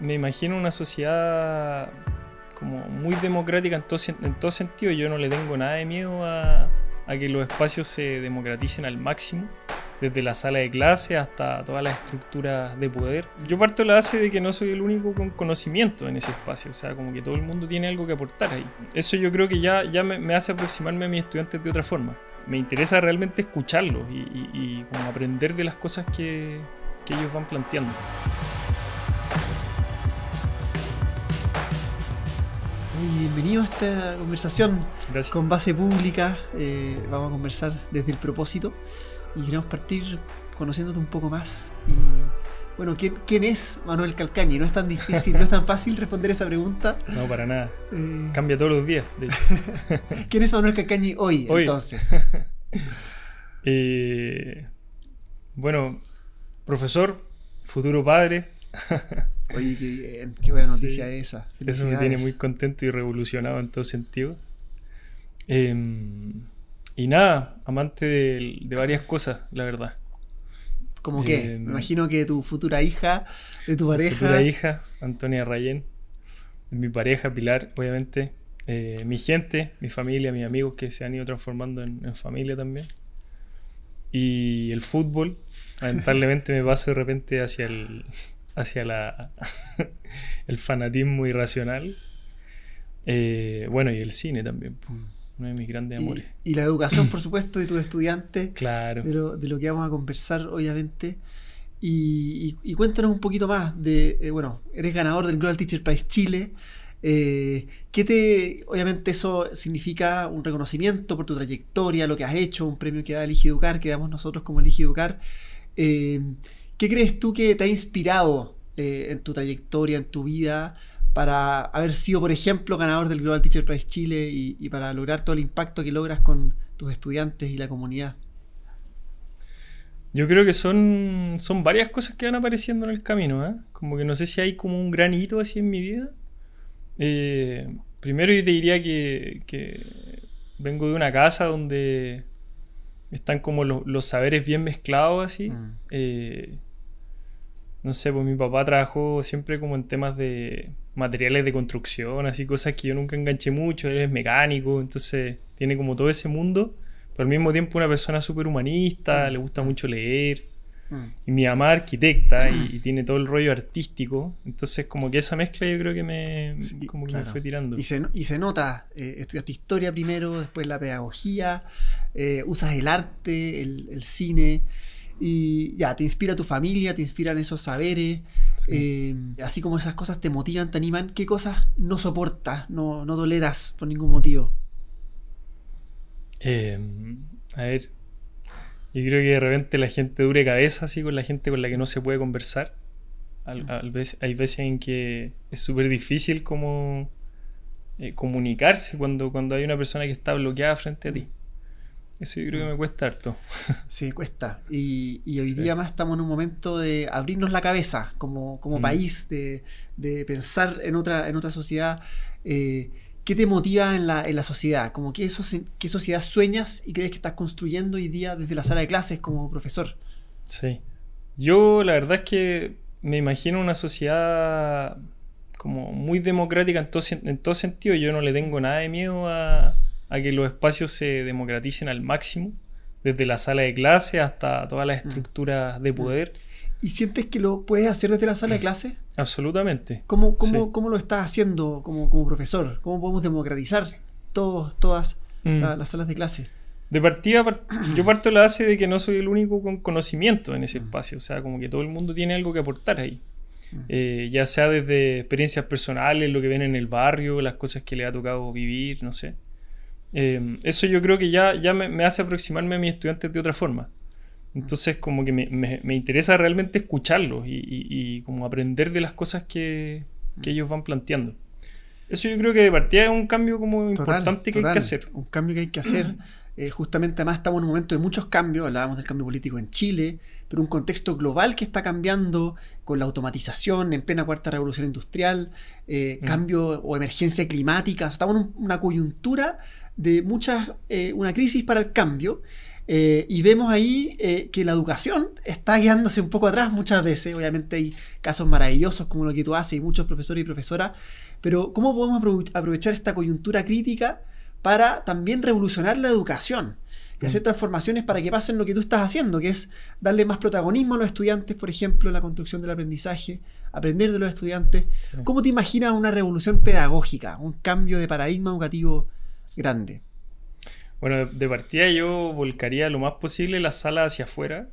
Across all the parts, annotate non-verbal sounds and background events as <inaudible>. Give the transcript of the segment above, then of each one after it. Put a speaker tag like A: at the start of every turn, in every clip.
A: me imagino una sociedad como muy democrática en todo, en todo sentido. Yo no le tengo nada de miedo a, que los espacios se democraticen al máximo, desde la sala de clase hasta todas las estructuras de poder. Yo parto la base de que no soy el único con conocimiento en ese espacio, o sea, como que todo el mundo tiene algo que aportar ahí. Eso yo creo que ya, ya me, hace aproximarme a mis estudiantes de otra forma. Me interesa realmente escucharlos y, como aprender de las cosas que, que ellos van planteando.
B: bienvenido a esta conversación con base pública. Eh, vamos a conversar desde el propósito y queremos partir conociéndote un poco más. bueno, ¿quién, es Manuel Calcañi? No es tan difícil, no es tan fácil responder esa pregunta. <laughs>
A: No, para nada. Eh, Cambia todos
B: los días. <laughs> ¿Quién es Manuel Calcañi hoy, entonces? <laughs>
A: Eh, bueno, profesor, futuro padre.
B: Oye, qué qué buena noticia sí. esa. Eso me tiene muy
A: contento y revolucionado en todo sentido. Em, y nada, amante de, varias cosas, la verdad. ¿Cómo qué? Em, me imagino
B: que tu futura hija, de tu pareja. Futura
A: hija, Antonia Rayén. Mi pareja, Pilar, obviamente. Eh, mi gente, mi familia, mis amigos que se han ido transformando en, en familia también. Y el fútbol, lamentablemente me paso de repente hacia el, hacia la, <laughs> el fanatismo irracional. Eh, bueno, y el cine
B: también, uno de mis grandes amores. Y, la educación, <clears throat> por supuesto, de tus estudiantes. Claro. De lo, de lo que vamos a conversar, obviamente. Y, cuéntanos un poquito más de, eh, bueno, eres ganador del Global Teacher Prize Chile. Eh, ¿Qué te, obviamente eso significa un reconocimiento por tu trayectoria, lo que has hecho, un premio que da Elige Educar, que damos nosotros como Elige Educar? Eh, ¿Qué crees tú que te ha inspirado eh, en tu trayectoria, en tu vida, para haber sido, por ejemplo, ganador del Global Teacher Prize Chile y, para lograr todo el impacto que logras con tus estudiantes y la comunidad?
A: Yo creo que son, son varias cosas que van apareciendo en el camino, ¿eh? Como que no sé si hay como un gran hito así en mi vida. Eh, primero yo te diría que, vengo de una casa donde están como los saberes bien mezclados así. Mm. Eh, no sé, pues mi papá trabajó siempre como en temas de materiales de construcción, así cosas que yo nunca enganché mucho, él es mecánico, entonces tiene como todo ese mundo, pero al mismo tiempo una persona súper humanista, ah. le gusta mucho leer, ah. y mi mamá arquitecta y, tiene todo el rollo artístico,
B: entonces como que esa mezcla yo creo que me, como que me fue tirando. Y se, y se nota, eh, estudiaste historia primero, después la pedagogía, eh, usas el arte, el cine. Y ya, te inspira tu familia, te inspiran esos saberes, eh, así como esas cosas te motivan, te animan, ¿qué cosas no soportas, no, toleras por ningún motivo?
A: Em, a ver, yo creo que de repente la gente dure cabeza, así con la gente con la que no se puede conversar. hay veces en que es súper difícil como eh, comunicarse cuando, cuando hay una persona que está bloqueada frente a ti. Eso yo creo que me cuesta harto. <laughs> Sí, cuesta.
B: Y, y hoy día más estamos en un momento de abrirnos la cabeza como, como mm. país, de, pensar en otra, en otra sociedad. Eh, ¿Qué te motiva en la, en la sociedad? Como qué, ¿Qué sociedad sueñas y crees que estás construyendo hoy día desde la sala de clases como profesor? Sí. Yo la verdad es que me imagino una sociedad
A: como muy democrática en todo, en todo sentido. Yo no le tengo nada de miedo a a que los espacios se democraticen al máximo, desde la sala de clase hasta todas las mm. estructuras de mm. poder.
B: ¿Y sientes que lo puedes hacer desde la sala de clase? <clears throat> Absolutamente. ¿Cómo, cómo, lo estás haciendo como, como, profesor? ¿Cómo podemos democratizar todos, todas mm. las salas de clase? De partida, <clears throat> yo parto la base de que no soy el único
A: con conocimiento en ese espacio, o sea, como que todo el mundo tiene algo que aportar ahí. Eh, ya sea desde experiencias personales, lo que ven en el barrio, las cosas que le ha tocado vivir, no sé. Em, eso yo creo que ya, ya me, hace aproximarme a mis estudiantes de otra forma. Entonces como que me, interesa realmente escucharlos y, como aprender de las cosas que, ellos van planteando. Eso yo creo que de partida es un cambio como importante que hay que hacer.
B: Un cambio que hay que hacer. <clears throat> Eh, justamente además estamos en un momento de muchos cambios, hablábamos del cambio político en Chile, pero un contexto global que está cambiando con la automatización en plena cuarta revolución industrial, eh, mm. cambio o emergencia climática, estamos en una coyuntura de muchas, eh, una crisis para el cambio. y vemos ahí que la educación está guiándose un poco atrás muchas veces. Obviamente hay casos maravillosos como lo que tú haces y muchos profesores y profesoras. Pero ¿cómo podemos aprovechar esta coyuntura crítica para también revolucionar la educación y hacer mm. transformaciones para que pasen lo que tú estás haciendo, que es darle más protagonismo a los estudiantes, por ejemplo, en la construcción del aprendizaje, aprender de los estudiantes. ¿Cómo te imaginas una revolución pedagógica, un cambio de paradigma educativo grande?
A: Bueno, de partida yo volcaría lo más posible la sala hacia afuera.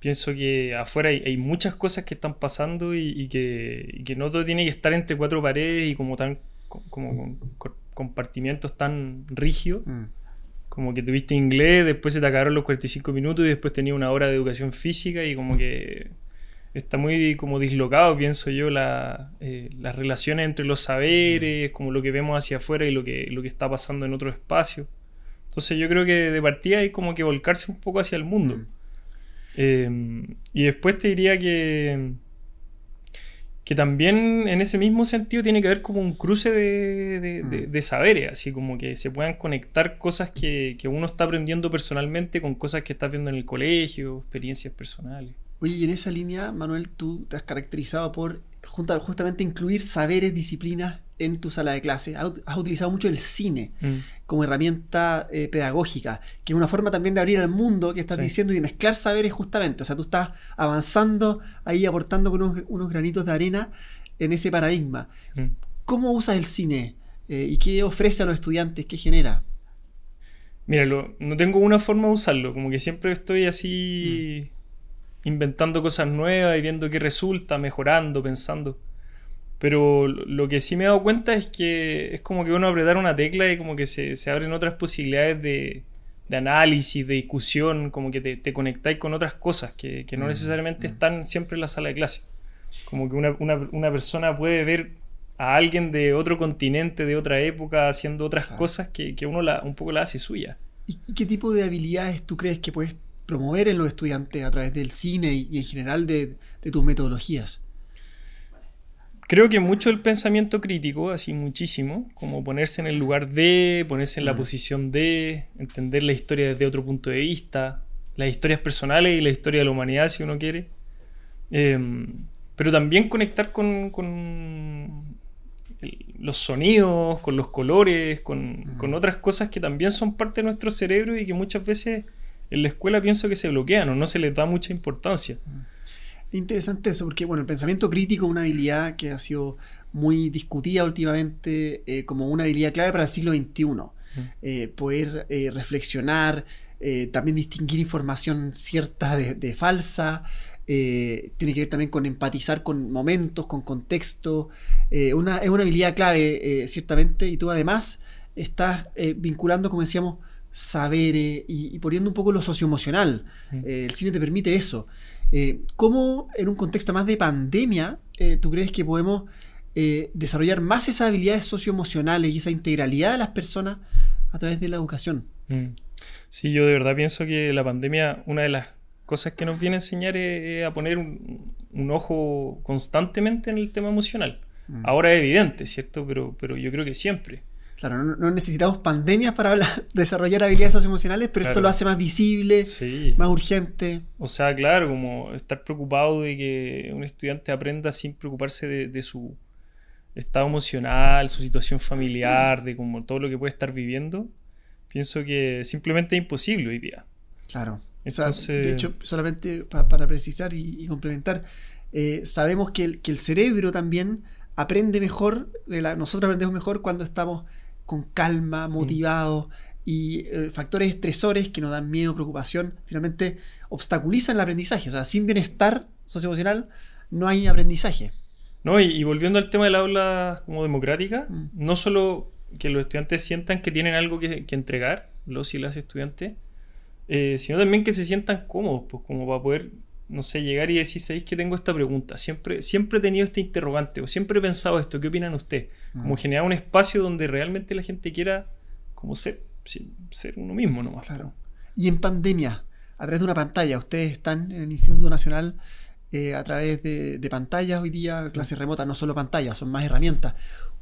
A: Pienso que afuera hay, muchas cosas que están pasando y, que, no todo tiene que estar entre cuatro paredes y como tan compartimientos tan rígidos. Mm. Como que tuviste inglés, después se te acabaron los 45 minutos y después tenía una hora de educación física y como que está muy como dislocado, pienso yo, la, eh, las relaciones entre los saberes, mm. como lo que vemos hacia afuera y lo que, lo que está pasando en otro espacio. Entonces yo creo que de partida hay como que volcarse un poco hacia el mundo. Mm. Eh, y después te diría que que también en ese mismo sentido tiene que haber como un cruce mm. de, saberes, así como que se puedan conectar cosas que, que, uno está aprendiendo personalmente con cosas que estás viendo en el colegio,
B: experiencias personales. Oye, y en esa línea, Manuel, tú te has caracterizado por justamente incluir saberes, disciplinas en tu sala de clase. Has, utilizado mucho el cine mm. como herramienta eh, pedagógica, que es una forma también de abrir al mundo que estás diciendo y mezclar saberes justamente. O sea, tú estás avanzando ahí, aportando con unos, granitos de arena en ese paradigma. Mm. ¿Cómo usas el cine eh, y qué ofrece a los estudiantes? ¿Qué genera? Mira, no tengo una forma de usarlo, como que siempre estoy
A: así... Mm inventando cosas nuevas y viendo qué resulta, mejorando, pensando. Pero lo que sí me he dado cuenta es que es como que uno apretar una tecla y como que se, abren otras posibilidades de, análisis, de discusión, como que te, te conectáis con otras cosas que, no mm, necesariamente mm. están siempre en la sala de clase. Como que una, persona puede ver a alguien de otro continente, de otra época, haciendo otras cosas que, uno un poco la hace suya.
B: ¿Y qué tipo de habilidades tú crees que puedes promover en los estudiantes a través del cine y, en general de, tus metodologías?
A: Creo que mucho el pensamiento crítico, así muchísimo, como ponerse en el lugar de, ponerse en la mm. posición de, entender la historia desde otro punto de vista, las historias personales y la historia de la humanidad, si uno quiere. Em, pero también conectar con, los sonidos, con los colores, mm. con, otras cosas que también son parte de nuestro cerebro y que muchas veces en la escuela pienso que se bloquean o no se les da mucha importancia.
B: Interesante eso, porque bueno, el pensamiento crítico es una habilidad que ha sido muy discutida últimamente eh, como una habilidad clave para el siglo XXI. Mm. Eh, poder eh, reflexionar, también distinguir información cierta de, falsa, tiene que ver también con empatizar con momentos, con contexto. Una, es una habilidad clave, ciertamente, y tú además estás vinculando, como decíamos, saber y, poniendo un poco lo socioemocional. Mm. Eh, el cine te permite eso. Eh, ¿Cómo en un contexto más de pandemia eh, tú crees que podemos desarrollar más esas habilidades socioemocionales y esa integralidad de las personas a través de la educación?
A: Mm. Sí, yo de verdad pienso que la pandemia, una de las cosas que nos viene a enseñar es, a poner un, ojo constantemente en el tema
B: emocional. Mm. Ahora es evidente, ¿cierto? Pero, pero yo creo que siempre. Claro, no, necesitamos pandemias para <laughs> desarrollar habilidades emocionales pero esto lo hace más visible, más urgente.
A: O sea, claro, como estar preocupado de que un estudiante aprenda sin preocuparse de, su estado emocional, su situación familiar, de como todo lo que puede estar viviendo, pienso que simplemente es imposible hoy día. Claro.
B: Entonces... de hecho, solamente para precisar y, complementar, eh, sabemos que el, cerebro también aprende mejor, eh, nosotros aprendemos mejor cuando estamos con calma, mm. motivado, Y eh, factores estresores que nos dan miedo, preocupación, finalmente obstaculizan el aprendizaje. O sea, sin bienestar socioemocional no hay aprendizaje. No,
A: y, volviendo al tema del aula como democrática, mm. no solo que los estudiantes sientan que tienen algo que, entregar, los y las estudiantes, eh, sino también que se sientan cómodos, pues como para poder no sé, llegar y decir, ¿sabéis que tengo esta pregunta? Siempre, siempre he tenido este interrogante o siempre he pensado esto, ¿qué opinan ustedes? Como mm. generar un espacio donde realmente la gente quiera como ser, ser uno mismo
B: nomás. Claro. Y en pandemia, a través de una pantalla, ustedes están en el Instituto Nacional eh, a través de, de, pantallas hoy día, clases remotas, no solo pantallas, son más herramientas.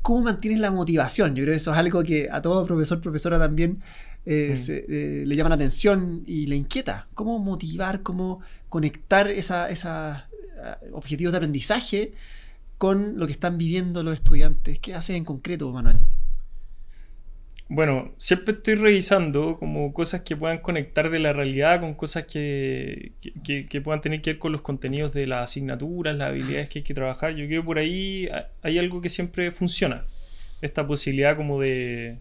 B: ¿Cómo mantienes la motivación? Yo creo que eso es algo que a todo profesor, profesora también eh, eh, le llama la le atención y le inquieta. ¿Cómo motivar, cómo conectar esos eh, objetivos de aprendizaje con lo que están viviendo los estudiantes? ¿Qué haces en concreto, Manuel? Bueno,
A: siempre estoy revisando como cosas que puedan conectar de la realidad con cosas que, que, puedan tener que ver con los contenidos de las asignaturas, las habilidades que hay que trabajar. Yo creo que por ahí hay algo que siempre funciona esta posibilidad como de,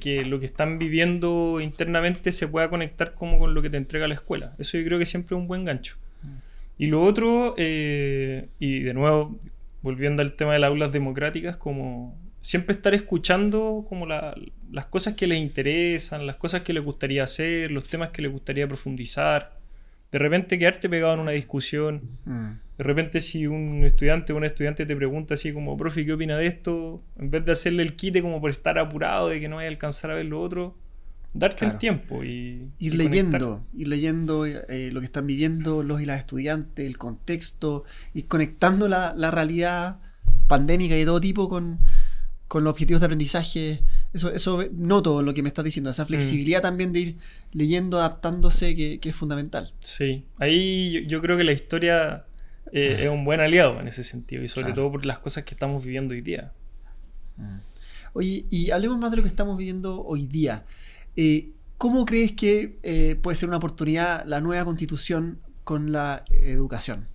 A: que lo que están viviendo internamente se pueda conectar como con lo que te entrega la escuela. Eso yo creo que siempre es un buen gancho. Y lo otro, eh, y de nuevo, volviendo al tema de las aulas democráticas, como siempre estar escuchando como las cosas que les interesan, las cosas que les gustaría hacer, los temas que les gustaría profundizar. De repente quedarte pegado en una discusión. Mm. De repente si un estudiante o una estudiante te pregunta así como, profe, ¿qué opina de esto? En vez de hacerle el quite como por estar apurado de que no vaya a alcanzar a ver lo otro, darte el tiempo y... Ir leyendo,
B: ir leyendo eh, lo que están viviendo los y las estudiantes, el contexto, y conectando la, realidad pandémica y de todo tipo con, con los objetivos de aprendizaje. Eso, eso noto lo que me estás diciendo, esa mm. flexibilidad también de ir leyendo, adaptándose, que, es fundamental.
A: Sí, ahí yo creo que la historia eh, es un buen aliado en ese sentido y sobre todo por las cosas que estamos viviendo hoy día.
B: Mm. Oye, y hablemos más de lo que estamos viviendo hoy día. Eh, ¿Cómo crees que eh, puede ser una oportunidad la nueva constitución con la educación?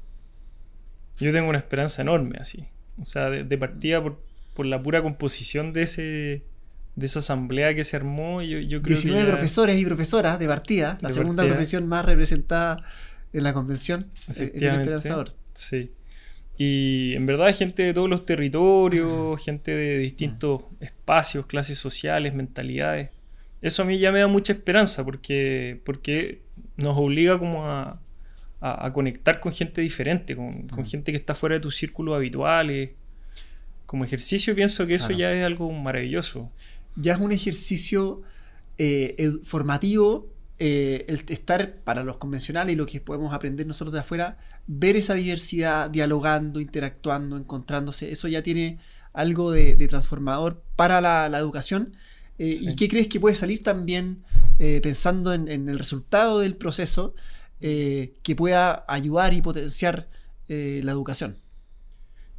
A: Yo tengo una esperanza enorme así. O sea, de, partida por, la pura composición de ese de esa asamblea
B: que se armó, yo, yo creo 19 que profesores y profesoras de partida, la segunda profesión más representada en la convención. Es bien esperanzador.
A: Sí. Y en verdad gente de todos los territorios, gente de distintos espacios, clases sociales, mentalidades. Eso a mí ya me da mucha esperanza porque, porque nos obliga como a, a, conectar con gente diferente, con, gente que está fuera de tus círculos habituales. Como ejercicio pienso que eso ya
B: es algo maravilloso. Ya es un ejercicio eh, formativo eh, el estar para los convencionales y lo que podemos aprender nosotros de afuera, ver esa diversidad, dialogando, interactuando, encontrándose, eso ya tiene algo de, transformador para la, educación. Eh, ¿Y qué crees que puede salir también eh, pensando en, el resultado del proceso que pueda ayudar y potenciar la educación?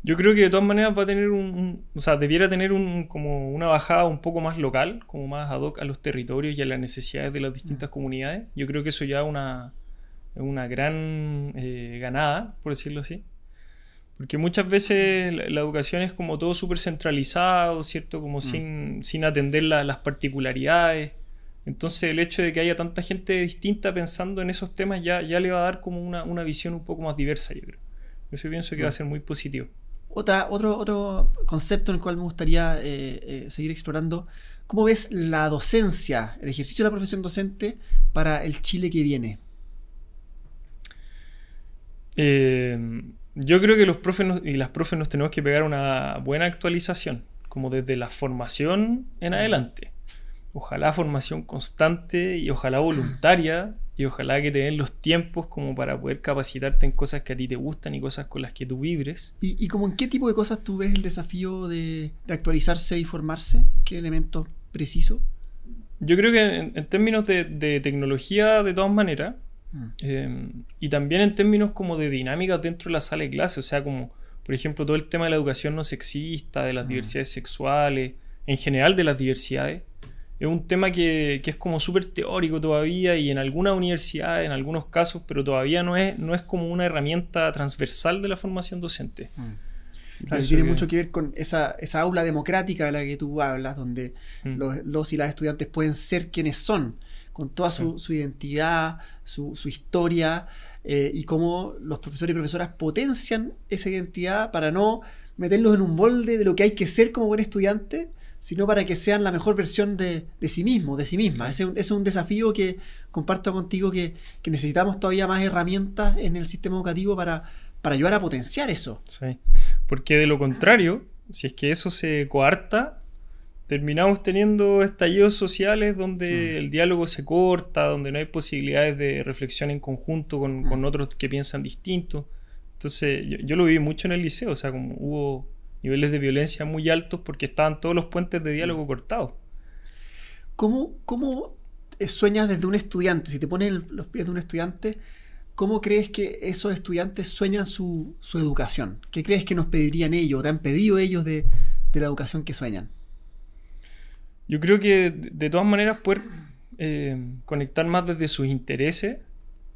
A: Yo creo que de todas maneras va a tener un, o sea, debiera tener un, como una bajada un poco más local, como más ad hoc a los territorios y a las necesidades de las distintas mm. comunidades. Yo creo que eso ya es una, gran eh, ganada, por decirlo así. Porque muchas veces la, educación es como todo súper centralizado, ¿cierto? Como mm. sin, atender las particularidades. Entonces el hecho de que haya tanta gente distinta pensando en esos temas ya, ya le va a dar como una, visión un poco más diversa, yo creo. Eso pienso que va a mm. ser muy positivo.
B: Otra, otro, otro concepto en el cual me gustaría eh, eh, seguir explorando, ¿cómo ves la docencia, el ejercicio de la profesión docente para el Chile que viene? Em, yo creo que los profes y las profes nos
A: tenemos que pegar una buena actualización, como desde la formación en mm. adelante. Ojalá formación constante y ojalá voluntaria y ojalá que te den los tiempos como para poder capacitarte en cosas que a ti te gustan y cosas con las que tú vibres.
B: ¿Y, como en qué tipo de cosas tú ves el desafío de, de actualizarse y formarse? ¿Qué elementos preciso?
A: Yo creo que en, términos de, tecnología, de todas maneras, mm. em, y también en términos como de dinámicas dentro de la sala de clase, o sea, como por ejemplo todo el tema de la educación no sexista, de las mm. diversidades sexuales, en general de las diversidades, es un tema que, es como súper teórico todavía y en algunas universidades, en algunos casos, pero todavía no es, no es como una herramienta transversal de la formación docente. Mm. tiene mucho
B: que ver con esa, aula democrática de la que tú hablas, donde mm. los, y las estudiantes pueden ser quienes son, con toda su, identidad, su, historia, eh, y cómo los profesores y profesoras potencian esa identidad para no meterlos en un molde de lo que hay que ser como buen estudiante, sino para que sean la mejor versión de, sí mismo, de sí misma. Es un, es un desafío que comparto contigo que, necesitamos todavía más herramientas en el sistema educativo para, para ayudar a potenciar eso. Sí, porque
A: de lo contrario, si es que eso se coarta, terminamos teniendo estallidos sociales donde mm. el diálogo se corta, donde no hay posibilidades de reflexión en conjunto con, mm. otros que piensan distinto. Entonces, yo, yo lo viví mucho en el liceo, o sea, como hubo niveles de violencia muy altos porque estaban todos los puentes de diálogo mm. cortados.
B: ¿Cómo, cómo eh, sueñas desde un estudiante? Si te pones los pies de un estudiante, ¿cómo crees que esos estudiantes sueñan su, educación? ¿Qué crees que nos pedirían ellos? ¿Te han pedido ellos de, de la educación que sueñan? Yo creo que
A: de todas maneras poder eh, conectar más desde sus intereses,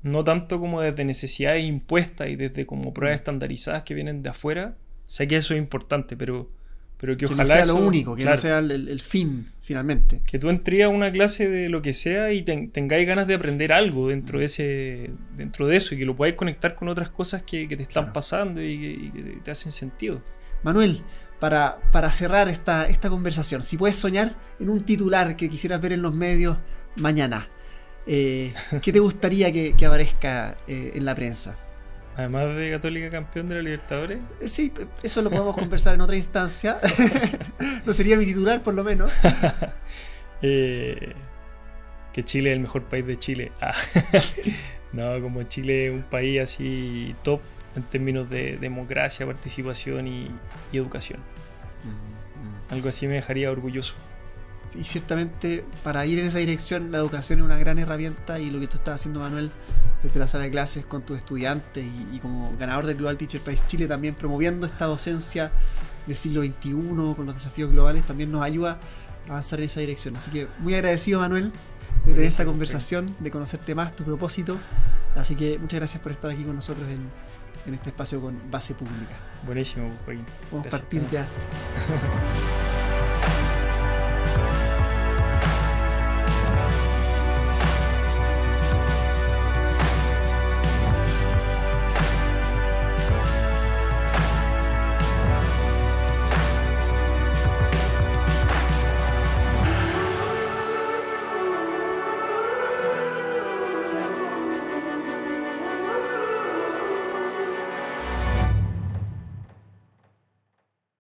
A: no tanto como desde necesidades impuestas y desde como pruebas mm. estandarizadas que vienen de afuera, Sé que eso es importante, pero, pero que, ojalá. No sea lo único, que no sea
B: el, fin, finalmente.
A: Que tú entres a una clase de lo que sea y tengáis ganas de aprender algo dentro de, ese, dentro de eso y que lo podáis conectar con otras cosas que, te están pasando y que, te hacen sentido.
B: Manuel, para, para cerrar esta, esta conversación, si puedes soñar en un titular que quisieras ver en los medios mañana, eh, ¿qué te gustaría que, aparezca eh, en la prensa?
A: Además de Católica campeón de la Libertadores.
B: Eh, sí, eh, eso lo podemos conversar en otra instancia. <laughs> no sería mi titular, por lo menos. <laughs>
A: Eh, que Chile es el mejor país de Chile. Ah. <laughs> no, como Chile es un país así top en términos de democracia, participación y
B: educación. Mm, mm. Algo así me dejaría orgulloso y ciertamente para ir en esa dirección la educación es una gran herramienta y lo que tú estás haciendo Manuel desde la sala de clases con tus estudiantes y, como ganador del Global Teacher País Chile también promoviendo esta docencia del siglo XXI con los desafíos globales también nos ayuda a avanzar en esa dirección. Así que muy agradecido Manuel de tener esta conversación, de conocerte más, tu propósito. Así que muchas gracias por estar aquí con nosotros en, en este espacio con base pública. Buenísimo, Joaquín. Vamos a partir ya. <laughs>